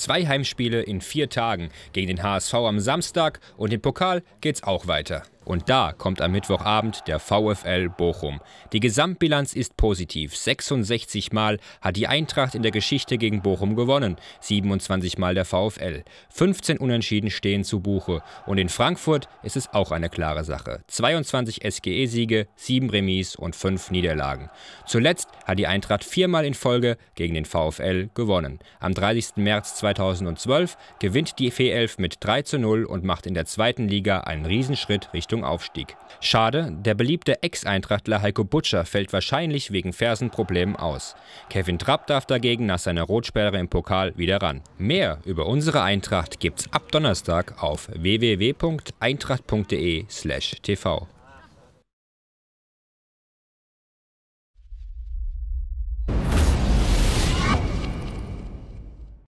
Zwei Heimspiele in vier Tagen. Gegen den HSV am Samstag und im Pokal geht's auch weiter. Und da kommt am Mittwochabend der VfL Bochum. Die Gesamtbilanz ist positiv. 66 Mal hat die Eintracht in der Geschichte gegen Bochum gewonnen, 27 Mal der VfL. 15 Unentschieden stehen zu Buche. Und in Frankfurt ist es auch eine klare Sache. 22 SGE-Siege, 7 Remis und 5 Niederlagen. Zuletzt hat die Eintracht viermal in Folge gegen den VfL gewonnen. Am 30. März 2012 gewinnt die V11 e mit 3 zu 0 und macht in der zweiten Liga einen Riesenschritt Richtung Richtung Aufstieg. Schade, der beliebte Ex-Eintrachtler Heiko Butscher fällt wahrscheinlich wegen Fersenproblemen aus. Kevin Trapp darf dagegen nach seiner Rotsperre im Pokal wieder ran. Mehr über unsere Eintracht gibt's ab Donnerstag auf www.eintracht.de/tv.